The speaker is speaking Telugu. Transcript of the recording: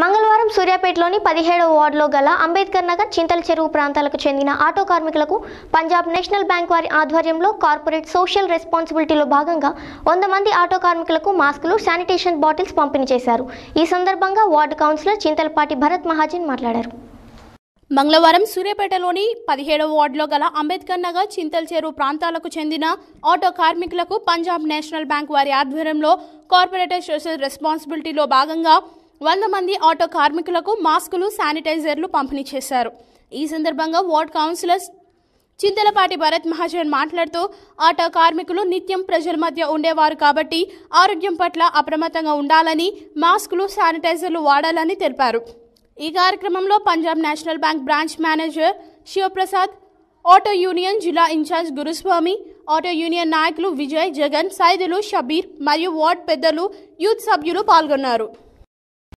మంగళవారం సూర్యాపేటలోని పదిహేడవ వార్డులో గల అంబేద్కర్ నగర్ చింతల చెరువు ప్రాంతాలకు చెందిన ఆటో కార్మికులకు పంజాబ్ నేషనల్ బ్యాంక్ వారి ఆధ్వర్యంలో కార్పొరేట్ సోషల్ రెస్పాన్సిబిలిటీలో భాగంగా వంద మంది ఆటో కార్మికులకు మాస్కులు శానిటేషన్ బాటిల్స్ పంపిణీ చేశారు ఈ సందర్భంగా వార్డు కౌన్సిలర్ చింతలపాటి భరత్ మహాజన్ మాట్లాడారు మంగళవారం సూర్యాపేటలోని పదిహేడవ వార్డులో గల అంబేద్కర్ నగర్ చెరువు ప్రాంతాలకు చెందిన ఆటో కార్మికులకు పంజాబ్ నేషనల్ బ్యాంక్ వారి ఆధ్వర్యంలో కార్పొరేటర్ సోషల్ రెస్పాన్సిబిలిటీలో భాగంగా వంద మంది ఆటో కార్మికులకు మాస్కులు శానిటైజర్లు పంపిణీ చేశారు ఈ సందర్భంగా వార్డ్ కౌన్సిలర్ చింతలపాటి భరత్ మహాజన్ మాట్లాడుతూ ఆటో కార్మికులు నిత్యం ప్రజల మధ్య ఉండేవారు కాబట్టి ఆరోగ్యం పట్ల అప్రమత్తంగా ఉండాలని మాస్కులు శానిటైజర్లు వాడాలని తెలిపారు ఈ కార్యక్రమంలో Punjab National Bank branch manager Sivaprasad auto union జిల్లా ఇన్ఛార్జ్ గురుస్వామి ఆటో యూనియన్ నాయకులు విజయ్ జగన్ సైదులు షబీర్ మరియు వార్డ్ పెద్దలు యూత్ సభ్యులు పాల్గొన్నారు